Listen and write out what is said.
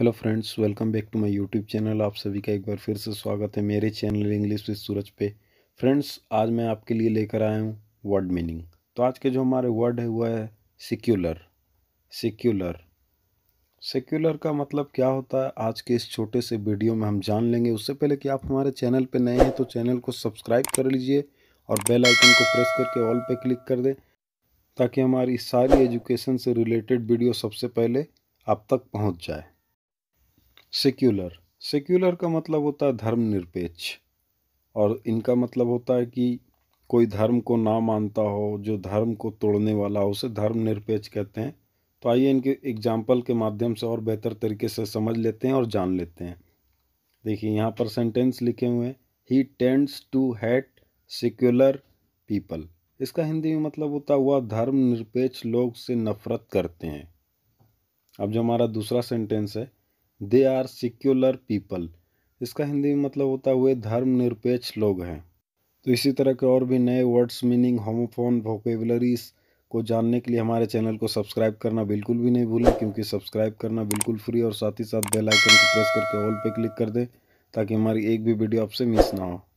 hello friends welcome back to my YouTube channel आप सभी का एक बार फिर से स्वागत है मेरे चैनल इंग्लिश विद सूरज पे फ्रेंड्स आज मैं आपके लिए लेकर आया हूँ वर्ड मीनिंग तो आज के जो हमारे वर्ड है वह है सिक्युलर सिक्युलर सेक्यूलर का मतलब क्या होता है आज के इस छोटे से वीडियो में हम जान लेंगे उससे पहले कि आप हमारे चैनल पर नए हैं तो चैनल को सब्सक्राइब कर लीजिए और बेल आइकन को प्रेस करके ऑल पर क्लिक कर दें ताकि हमारी सारी एजुकेशन से रिलेटेड वीडियो सबसे पहले आप तक पहुँच जाए सेक्युलर सेक्युलर का मतलब होता है धर्मनिरपेक्ष और इनका मतलब होता है कि कोई धर्म को ना मानता हो जो धर्म को तोड़ने वाला हो उसे धर्मनिरपेक्ष कहते हैं तो आइए इनके एग्जाम्पल के माध्यम से और बेहतर तरीके से समझ लेते हैं और जान लेते हैं देखिए यहाँ पर सेंटेंस लिखे हुए हैं ही tends to hate secular people इसका हिंदी में मतलब होता हुआ धर्मनिरपेक्ष लोग से नफरत करते हैं अब जो हमारा दूसरा सेंटेंस है दे आर सिक्युलर पीपल इसका हिंदी में मतलब होता हुए धर्मनिरपेक्ष लोग हैं तो इसी तरह के और भी नए वर्ड्स मीनिंग होमोफोन वोकेबलरीज को जानने के लिए हमारे चैनल को सब्सक्राइब करना बिल्कुल भी नहीं भूलें क्योंकि सब्सक्राइब करना बिल्कुल फ्री और साथ ही साथ बेल आइकन को प्रेस करके ऑल पे क्लिक कर दें ताकि हमारी एक भी वीडियो आपसे मिस ना हो